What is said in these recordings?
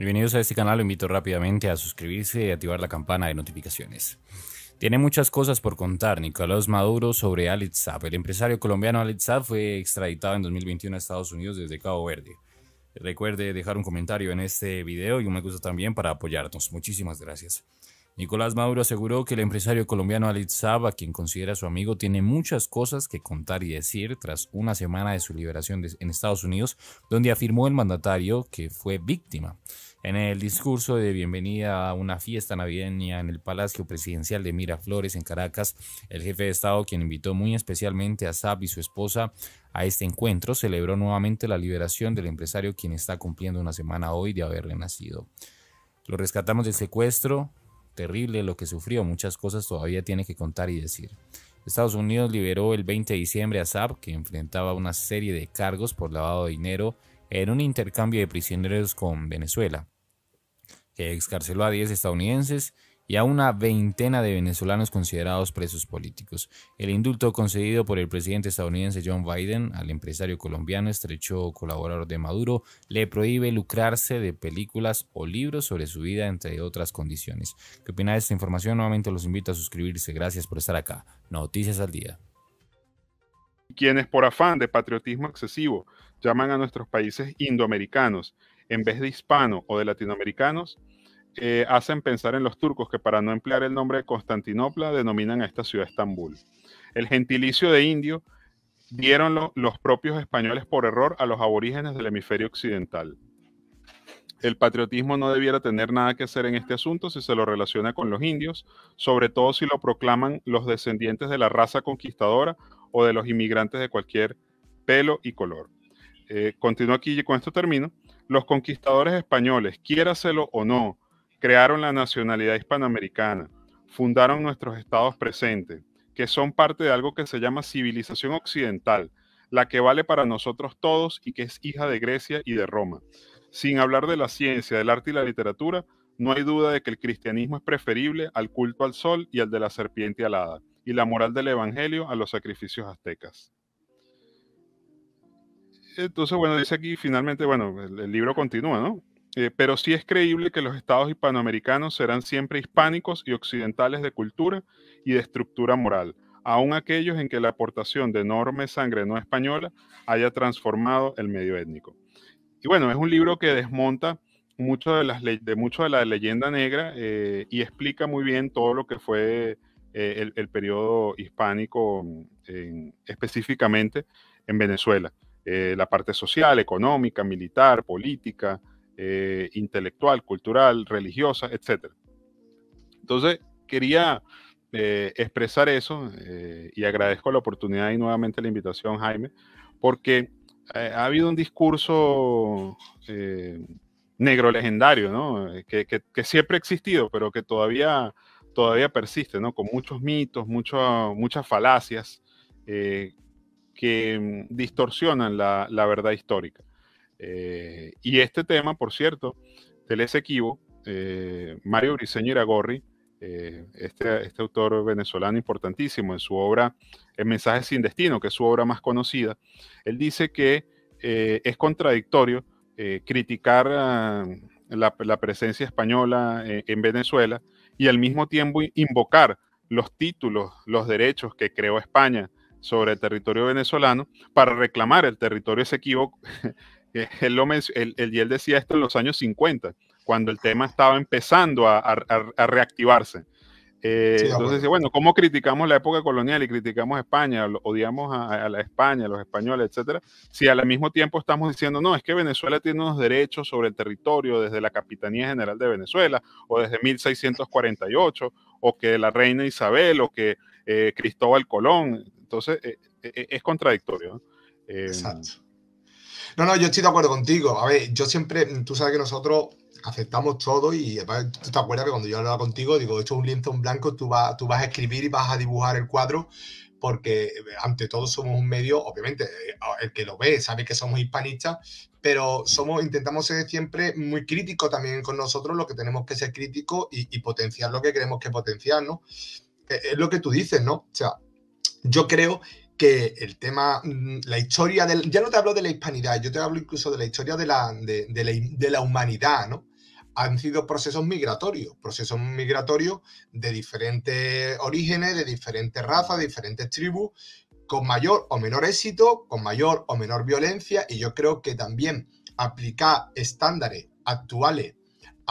Bienvenidos a este canal, lo invito rápidamente a suscribirse y activar la campana de notificaciones. Tiene muchas cosas por contar Nicolás Maduro sobre Alex El empresario colombiano Alex fue extraditado en 2021 a Estados Unidos desde Cabo Verde. Recuerde dejar un comentario en este video y un me gusta también para apoyarnos. Muchísimas gracias. Nicolás Maduro aseguró que el empresario colombiano Alex a quien considera su amigo, tiene muchas cosas que contar y decir tras una semana de su liberación en Estados Unidos, donde afirmó el mandatario que fue víctima en el discurso de bienvenida a una fiesta navideña en el Palacio Presidencial de Miraflores, en Caracas, el jefe de Estado, quien invitó muy especialmente a Saab y su esposa a este encuentro, celebró nuevamente la liberación del empresario, quien está cumpliendo una semana hoy de haber nacido. Lo rescatamos del secuestro, terrible lo que sufrió, muchas cosas todavía tiene que contar y decir. Estados Unidos liberó el 20 de diciembre a Saab, que enfrentaba una serie de cargos por lavado de dinero en un intercambio de prisioneros con Venezuela que excarceló a 10 estadounidenses y a una veintena de venezolanos considerados presos políticos. El indulto concedido por el presidente estadounidense John Biden al empresario colombiano, estrecho colaborador de Maduro, le prohíbe lucrarse de películas o libros sobre su vida, entre otras condiciones. ¿Qué opina de esta información? Nuevamente los invito a suscribirse. Gracias por estar acá. Noticias al día. Quienes por afán de patriotismo excesivo llaman a nuestros países indoamericanos en vez de hispano o de latinoamericanos, eh, hacen pensar en los turcos que para no emplear el nombre de Constantinopla denominan a esta ciudad Estambul. El gentilicio de indio dieron los propios españoles por error a los aborígenes del hemisferio occidental. El patriotismo no debiera tener nada que hacer en este asunto si se lo relaciona con los indios, sobre todo si lo proclaman los descendientes de la raza conquistadora o de los inmigrantes de cualquier pelo y color. Eh, continúo aquí y con esto termino. Los conquistadores españoles, quiéraselo o no, crearon la nacionalidad hispanoamericana, fundaron nuestros estados presentes, que son parte de algo que se llama civilización occidental, la que vale para nosotros todos y que es hija de Grecia y de Roma. Sin hablar de la ciencia, del arte y la literatura, no hay duda de que el cristianismo es preferible al culto al sol y al de la serpiente alada, y la moral del Evangelio a los sacrificios aztecas. Entonces, bueno, dice aquí finalmente, bueno, el, libro continúa, ¿no? Eh, pero sí es creíble que los estados hispanoamericanos serán siempre hispánicos y occidentales de cultura y de estructura moral, aun aquellos en que la aportación de enorme sangre no española haya transformado el medio étnico. Y bueno, es un libro que desmonta mucho de, las de mucho de la leyenda negra eh, y explica muy bien todo lo que fue eh, el, el, periodo hispánico mm, específicamente en Venezuela. Eh, la parte social, económica, militar, política, eh, intelectual, cultural, religiosa, etc. Entonces, quería eh, expresar eso y agradezco la oportunidad y nuevamente la invitación, Jaime, porque ha habido un discurso negro legendario, ¿no? Que, siempre ha existido, pero que todavía, todavía persiste, ¿no? Con muchos mitos, muchas falacias. Eh, que mm, distorsionan la, verdad histórica. Eh, y este tema, por cierto, del les eh, Mario Briceño Iragorri, eh, este, este, autor venezolano importantísimo en su obra El mensaje sin destino, que es su obra más conocida, él dice que eh, es contradictorio criticar ah, la, presencia española en Venezuela y al mismo tiempo invocar los títulos, los derechos que creó España sobre el territorio venezolano para reclamar el territorio Esequibo. él, lo él, él decía esto en los años 50, cuando el tema estaba empezando a, a, reactivarse. Eh, entonces, bueno, ¿cómo criticamos la época colonial y criticamos España, odiamos a, la España, a los españoles, etcétera? Si al mismo tiempo estamos diciendo, no, es que Venezuela tiene unos derechos sobre el territorio desde la Capitanía General de Venezuela o desde 1648, o que la reina Isabel, o que eh, Cristóbal Colón, entonces, eh, eh, es contradictorio. Exacto. Em, no, no, yo estoy de acuerdo contigo. A ver, yo siempre, tú sabes que nosotros aceptamos todo y tú te acuerdas que cuando yo hablaba contigo, digo, esto es un lienzo en blanco, tú, vas tú vas a escribir y vas a dibujar el cuadro porque eh, ante todo somos un medio, obviamente, el que lo ve sabe que somos hispanistas, pero somos, intentamos ser siempre muy críticos también con nosotros, lo que tenemos que ser críticos y, y potenciar lo que queremos que potenciar, ¿no? Es lo que tú dices, ¿no? O sea, yo creo que el tema, mm, la historia del, ya no te hablo de la hispanidad, yo te hablo incluso de la historia de la, humanidad, ¿no? Han sido procesos migratorios, procesos migratorios de diferentes orígenes, de diferentes razas, de diferentes tribus, con mayor o menor éxito, con mayor o menor violencia, y yo creo que también aplicar estándares actuales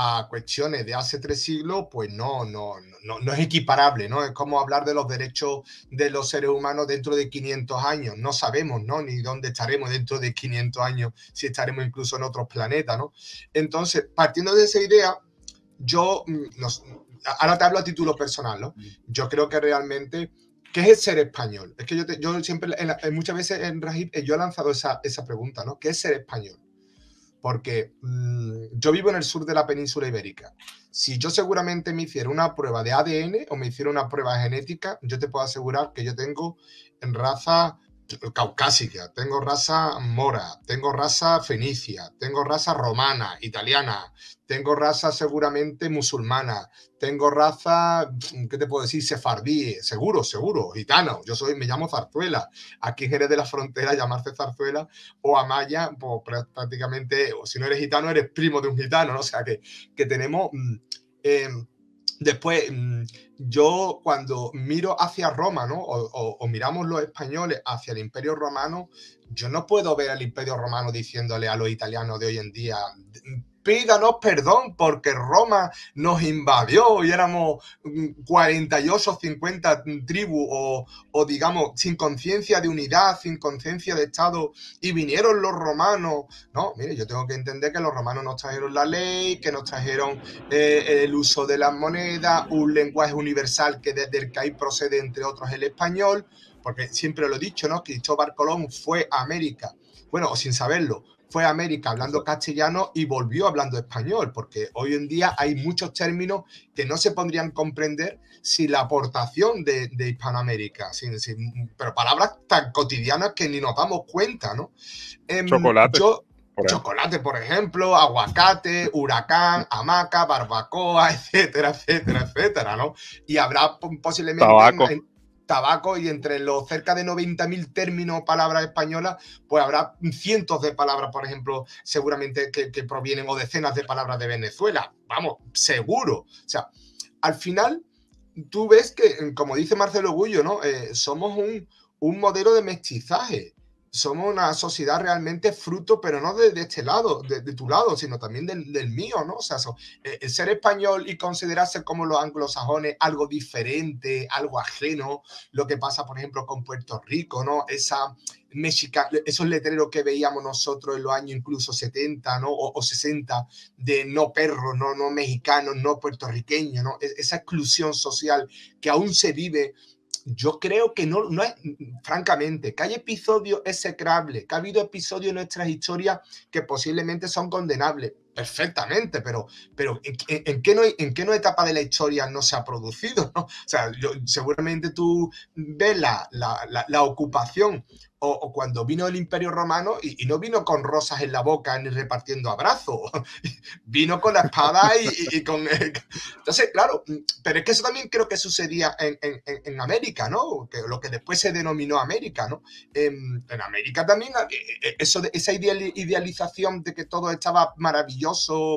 a cuestiones de hace tres siglos, pues no, no, no, es equiparable, ¿no? Es como hablar de los derechos de los seres humanos dentro de 500 años. No sabemos, ¿no? Ni dónde estaremos dentro de 500 años, si estaremos incluso en otros planetas, ¿no? Entonces, partiendo de esa idea, yo, mm, ahora te hablo a título personal, ¿no? Mm. Yo creo que realmente, ¿qué es ser español? Es que yo, yo siempre, muchas veces en Rajib, eh, yo he lanzado esa, esa pregunta, ¿no? ¿Qué es ser español? porque mm, yo vivo en el sur de la península ibérica. Si yo seguramente me hiciera una prueba de ADN o me hiciera una prueba genética, yo te puedo asegurar que yo tengo en raza caucásica, tengo raza mora, tengo raza fenicia, tengo raza romana, italiana, tengo raza seguramente musulmana, tengo raza, ¿qué te puedo decir? Sefardí, seguro, seguro, gitano. Yo soy, me llamo Zarzuela. Aquí en de la Frontera llamarse Zarzuela o Amaya, pues prácticamente, o si no eres gitano, eres primo de un gitano, ¿no? O sea que, que tenemos... Mm, em, Después, mm, yo cuando miro hacia Roma, ¿no? O, o, miramos los españoles hacia el imperio romano, yo no puedo ver al imperio romano diciéndole a los italianos de hoy en día, pídanos perdón porque Roma nos invadió y éramos 48 mm, o 50 tribus o, digamos sin conciencia de unidad, sin conciencia de Estado y vinieron los romanos. No, mire, yo tengo que entender que los romanos nos trajeron la ley, que nos trajeron eh, el uso de las monedas, un lenguaje universal que desde el que ahí procede entre otros el español, porque siempre lo he dicho, ¿no? Cristóbal Colón fue a América. Bueno, o sin saberlo, fue a América hablando castellano y volvió hablando español, porque hoy en día hay muchos términos que no se podrían comprender sin la aportación de, Hispanoamérica, sin, pero palabras tan cotidianas que ni nos damos cuenta, ¿no? Em, chocolate. por chocolate, por ejemplo, aguacate, huracán, hamaca, barbacoa, etcétera, etcétera, etcétera, ¿no? Y habrá posiblemente tabaco y entre los cerca de 90.000 términos o palabras españolas, pues habrá cientos de palabras, por ejemplo, seguramente que, provienen o decenas de palabras de Venezuela. Vamos, seguro. O sea, al final tú ves que, como dice Marcelo Gullo, ¿no? Eh, somos un, un modelo de mestizaje somos una sociedad realmente fruto, pero no de, este lado, de, tu lado, sino también del, mío, ¿no? O sea, eh, el ser español y considerarse como los anglosajones algo diferente, algo ajeno, lo que pasa, por ejemplo, con Puerto Rico, ¿no? Esa mexica, esos letreros que veíamos nosotros en los años incluso 70, ¿no? O, 60, de no perro, no, no mexicanos, no puertorriqueño, ¿no? E, esa exclusión social que aún se vive yo creo que no, no es, francamente, que hay episodios execrables, que ha habido episodios en nuestras historias que posiblemente son condenables, perfectamente, pero, pero ¿en, qué no, ¿en qué no etapa de la historia no se ha producido? O sea, seguramente tú ves la, la, ocupación o, cuando vino el Imperio Romano y, no vino con rosas en la boca ni repartiendo abrazos, vino con la espada y, con... Entonces, claro, pero es que eso también creo que sucedía en, en, América, ¿no? Que lo que después se denominó América, ¿no? En, América también, eh, eh, eso, esa idealización de que todo estaba maravilloso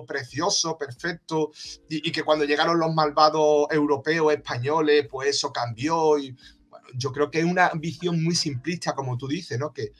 precioso, perfecto, y, que cuando llegaron los malvados europeos, españoles, pues eso cambió y yo creo que es una visión muy simplista, como tú dices, ¿no? Que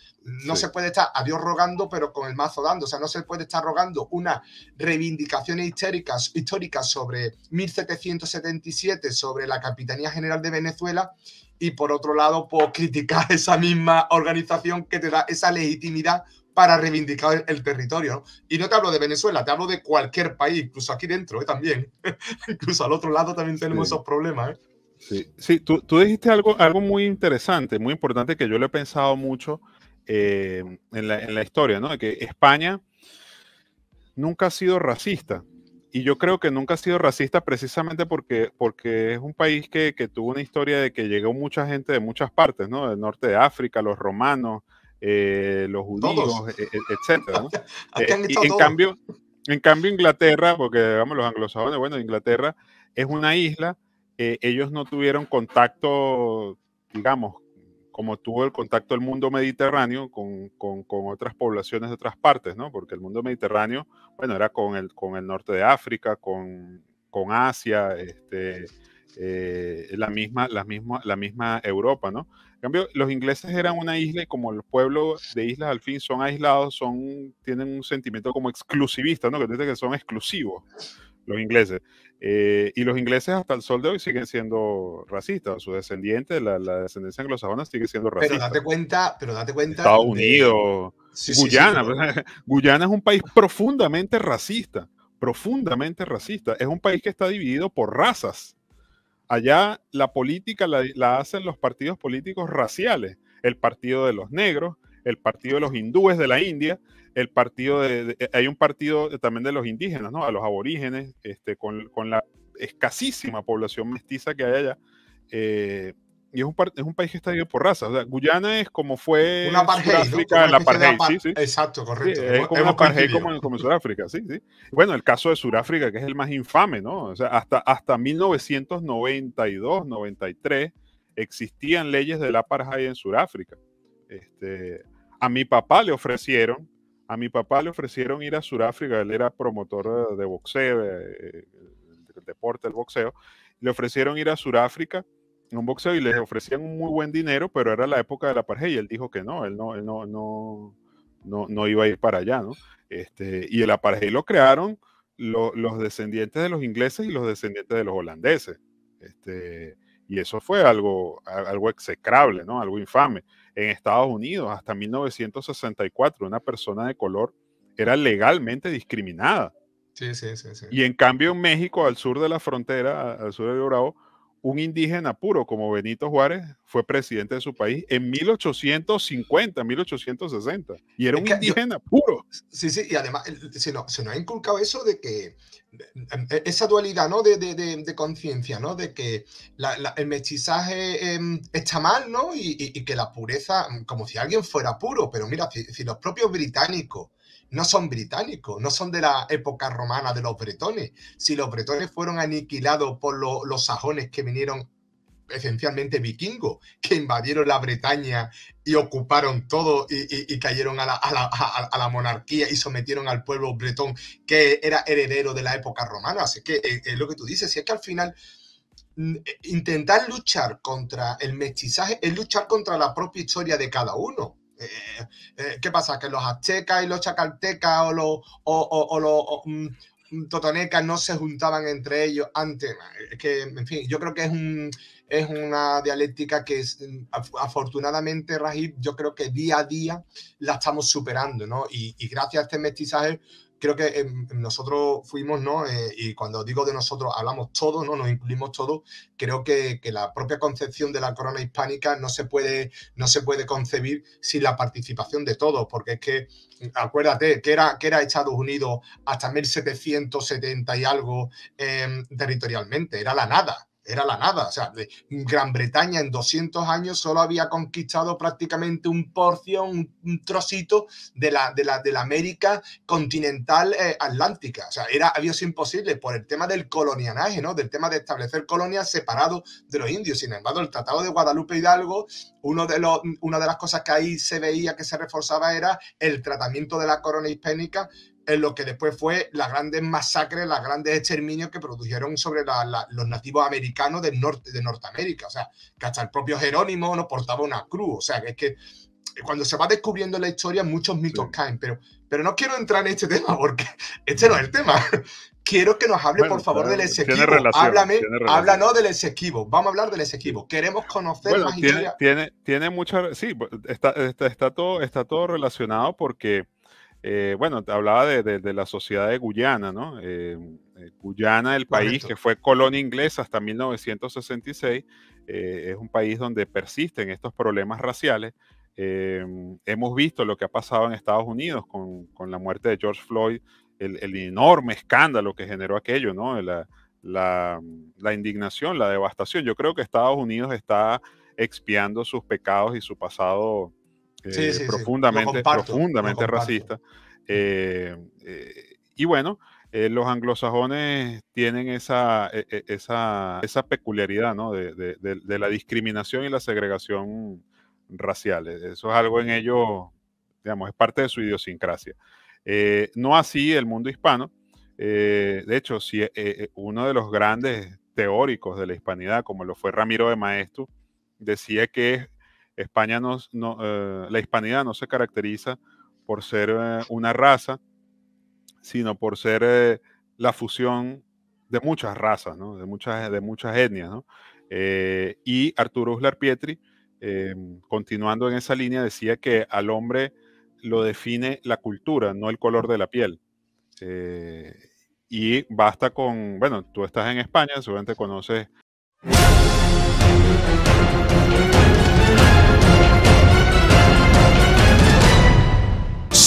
no se puede estar a Dios rogando, pero con el mazo dando. O sea, no se puede estar rogando unas reivindicaciones históricas, históricas sobre 1777, sobre la Capitanía General de Venezuela, y por otro lado, por pues, criticar esa misma organización que te da esa legitimidad para reivindicar el, territorio. Y no te hablo de Venezuela, te hablo de cualquier país, incluso aquí dentro ¿eh? también. incluso al otro lado también tenemos esos problemas. ¿eh? Sí, sí tú, tú, dijiste algo, algo muy interesante, muy importante que yo le he pensado mucho eh, en, la, historia, ¿no? Que España nunca ha sido racista. Y yo creo que nunca ha sido racista precisamente porque, porque es un país que, que tuvo una historia de que llegó mucha gente de muchas partes, ¿no? Del norte de África, los romanos, eh, los judíos, e, e, etcétera. Eh, en cambio, en cambio Inglaterra, porque vamos los anglosajones, bueno, Inglaterra es una isla, eh, ellos no tuvieron contacto, digamos, como tuvo el contacto el mundo mediterráneo con, otras poblaciones de otras partes, ¿no? Porque el mundo mediterráneo, bueno, era con el, con el norte de África, con, con Asia, este, eh, la, misma, la, misma, la misma Europa, ¿no? En cambio, los ingleses eran una isla y como los pueblos de islas al fin son aislados, son, tienen un sentimiento como exclusivista, ¿no? Que que son exclusivos los ingleses. Eh, y los ingleses hasta el sol de hoy siguen siendo racistas, sus descendientes, la, la descendencia anglosajona sigue siendo racista. Pero date cuenta, pero Estados Unidos, Guyana, Guyana es un país profundamente racista, profundamente racista. Es un país que está dividido por razas. Allá la política la, hacen los partidos políticos raciales, el partido de los negros, el partido de los hindúes de la India, el partido de, eh, hay un partido también de los indígenas, ¿no? A los aborígenes, este, con, la escasísima población mestiza que hay allá. Eh, y es un, es país que está dividido por razas. Guyana es como fue una Sudáfrica, la apartheid, Exacto, correcto. es como en apartheid como, de Sudáfrica, Bueno, el caso de Sudáfrica, que es el más infame, ¿no? O sea, hasta, hasta 1992, 93, existían leyes del apartheid en Sudáfrica. Este, a mi papá le ofrecieron, a mi papá le ofrecieron ir a Sudáfrica, él era promotor de boxeo, eh, eh, del deporte, del boxeo, le ofrecieron ir a Sudáfrica un boxeo y les ofrecían un muy buen dinero, pero era la época de la apartheid y él dijo que no, él no, no, no, no, iba a ir para allá, ¿no? Este, y el apartheid lo crearon los descendientes de los ingleses y los descendientes de los holandeses. Este, y eso fue algo, algo execrable, ¿no? Algo infame. En Estados Unidos, hasta 1964, una persona de color era legalmente discriminada. y en cambio en México, al sur de la frontera, al sur de Bravo, un indígena puro como Benito Juárez fue presidente de su país en 1850, 1860. Y era un indígena puro. Sí, sí, y además se nos, ha inculcado eso de que eh, eh, esa dualidad ¿no? de, conciencia, ¿no? de que el mestizaje em, está mal ¿no? Y, que la pureza, como si alguien fuera puro, pero mira, si los propios británicos no son británicos, no son de la época romana de los bretones. Si los bretones fueron aniquilados por los sajones que vinieron esencialmente vikingos, que invadieron la Bretaña y ocuparon todo y, cayeron a la, monarquía y sometieron al pueblo bretón que era heredero de la época romana. Así que eh, es lo que tú dices, si es que al final mm, eh, intentar luchar contra el mestizaje es luchar contra la propia historia de cada uno. Eh, eh, ¿qué pasa? Que los aztecas y los chacaltecas o los, o, los mm, mm, totonecas no se juntaban entre ellos antes. que, en fin, yo creo que es es una dialéctica que mm, afortunadamente, Rajib, yo creo que día a día la estamos superando, ¿no? y gracias a este mestizaje creo que nosotros fuimos, ¿no? Eh, y cuando digo de nosotros, hablamos todos, ¿no? Nos incluimos todos. Creo que, la propia concepción de la corona hispánica no se puede, no se puede concebir sin la participación de todos, porque es que, acuérdate, que era, que era Estados Unidos hasta 1770 y algo em, territorialmente, era la nada era la nada. O sea, Gran Bretaña en 200 años solo había conquistado prácticamente un porción, un trocito de la, de la, América continental eh, atlántica. O sea, era, había sido imposible por el tema del colonianaje, ¿no? Del tema de establecer colonias separados de los indios. Sin embargo, el Tratado de Guadalupe Hidalgo, uno de los, una de las cosas que ahí se veía que se reforzaba era el tratamiento de la corona hispénica, lo que después fue las grandes masacres, las grandes exterminios que produjeron sobre los nativos americanos del norte, de Norteamérica. O sea, que hasta el propio Jerónimo no portaba una cruz. O sea, que es que eh, cuando se va descubriendo la historia, muchos mitos caen. Pero, pero no quiero entrar en este tema porque este no es el tema. Quiero que nos hable, por favor, del Esequibo. Háblame, háblanos del Esequibo. Vamos a hablar del Esequibo. Queremos conocer la tiene, historia. Tiene, tiene mucha. Sí, está, está, todo, está todo relacionado porque eh, bueno, te hablaba de, la sociedad de Guyana, ¿no? Eh, eh, Guyana, el país que fue colonia inglesa hasta 1966, es un país donde persisten estos problemas raciales. hemos visto lo que ha pasado en Estados Unidos con, la muerte de George Floyd, el, enorme escándalo que generó aquello, ¿no? La, la, la indignación, la devastación. Yo creo que Estados Unidos está expiando sus pecados y su pasado eh, profundamente, profundamente racista. Eh, eh, y bueno, los anglosajones tienen esa, e, e, esa, esa peculiaridad ¿no? de, de, la discriminación y la segregación raciales Eso es algo en ellos, digamos, es parte de su idiosincrasia. no así el mundo hispano. de hecho, si, uno de los grandes teóricos de la hispanidad, como lo fue Ramiro de Maestro, decía que es España no, eh, la hispanidad no se caracteriza por ser eh, una raza, sino por ser eh, la fusión de muchas razas, de, muchas, de muchas etnias. y Arturo Uslar Pietri, continuando en esa línea, decía que al hombre lo define la cultura, no el color de la piel. y basta con, bueno, tú estás en España, seguramente conoces...